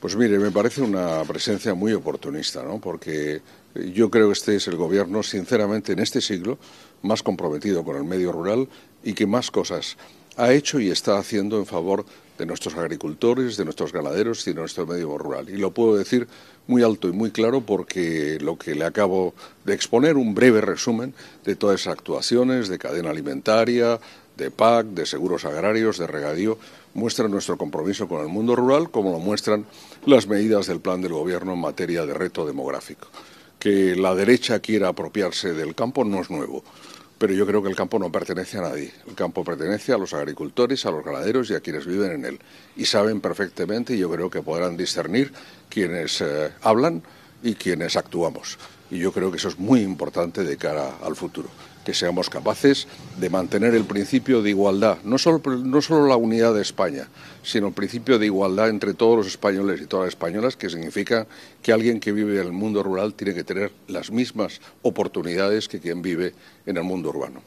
Pues mire, me parece una presencia muy oportunista, ¿no? Porque yo creo que este es el gobierno, sinceramente, en este siglo, más comprometido con el medio rural y que más cosas ha hecho y está haciendo en favor de nuestros agricultores, de nuestros ganaderos y de nuestro medio rural. Y lo puedo decir muy alto y muy claro porque lo que le acabo de exponer, un breve resumen de todas esas actuaciones de cadena alimentaria, de PAC, de seguros agrarios, de regadío, muestran nuestro compromiso con el mundo rural, como lo muestran las medidas del plan del Gobierno en materia de reto demográfico. Que la derecha quiera apropiarse del campo no es nuevo, pero yo creo que el campo no pertenece a nadie. El campo pertenece a los agricultores, a los ganaderos y a quienes viven en él. Y saben perfectamente, y yo creo que podrán discernir quienes eh, hablan y quienes actuamos. Y yo creo que eso es muy importante de cara al futuro, que seamos capaces de mantener el principio de igualdad, no solo, no la unidad de España, sino el principio de igualdad entre todos los españoles y todas las españolas, que significa que alguien que vive en el mundo rural tiene que tener las mismas oportunidades que quien vive en el mundo urbano.